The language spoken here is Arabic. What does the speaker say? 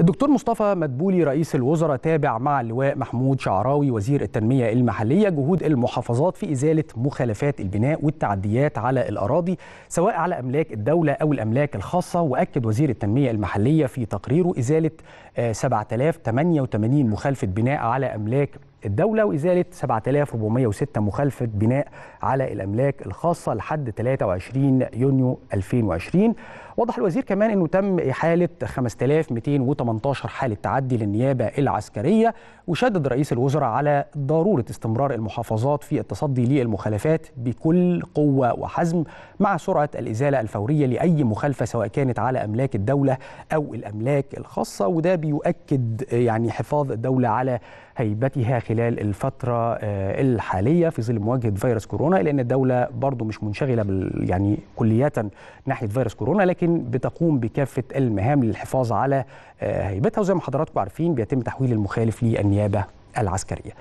الدكتور مصطفى مدبولي رئيس الوزراء تابع مع اللواء محمود شعراوي وزير التنمية المحلية جهود المحافظات في إزالة مخالفات البناء والتعديات على الأراضي سواء على أملاك الدولة أو الأملاك الخاصة وأكد وزير التنمية المحلية في تقريره إزالة 7088 آه، مخالفة بناء على أملاك الدولة وإزالة 7406 مخالفة بناء على الأملاك الخاصة لحد 23 يونيو 2020 وضح الوزير كمان أنه تم إحالة 5218 حالة تعدي للنيابة العسكرية وشدد رئيس الوزراء على ضرورة استمرار المحافظات في التصدي للمخالفات بكل قوة وحزم مع سرعة الإزالة الفورية لأي مخالفة سواء كانت على أملاك الدولة أو الأملاك الخاصة وده بيؤكد يعني حفاظ الدولة على هيبتها خلال الفترة آه، الحالية في ظل مواجهة فيروس كورونا لأن الدولة برضو مش منشغلة بال يعني كلية ناحية فيروس كورونا لكن بتقوم بكافة المهام للحفاظ على آه، هيبتها وزي ما حضراتكم عارفين بيتم تحويل المخالف للنيابة العسكرية